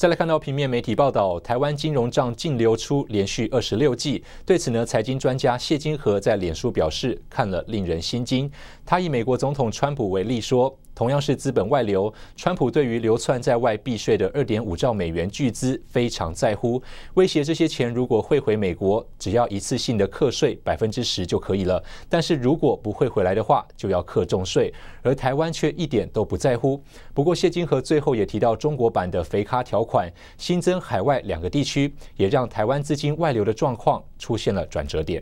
再来看到平面媒体报道，台湾金融账净流出连续二十六季。对此呢，财经专家谢金河在脸书表示，看了令人心惊。他以美国总统川普为例说，同样是资本外流，川普对于流窜在外避税的二点五兆美元巨资非常在乎，威胁这些钱如果汇回美国，只要一次性的课税百分之十就可以了。但是如果不会回来的话，就要课重税。而台湾却一点都不在乎。不过谢金河最后也提到，中国版的肥咖条款。款新增海外两个地区，也让台湾资金外流的状况出现了转折点。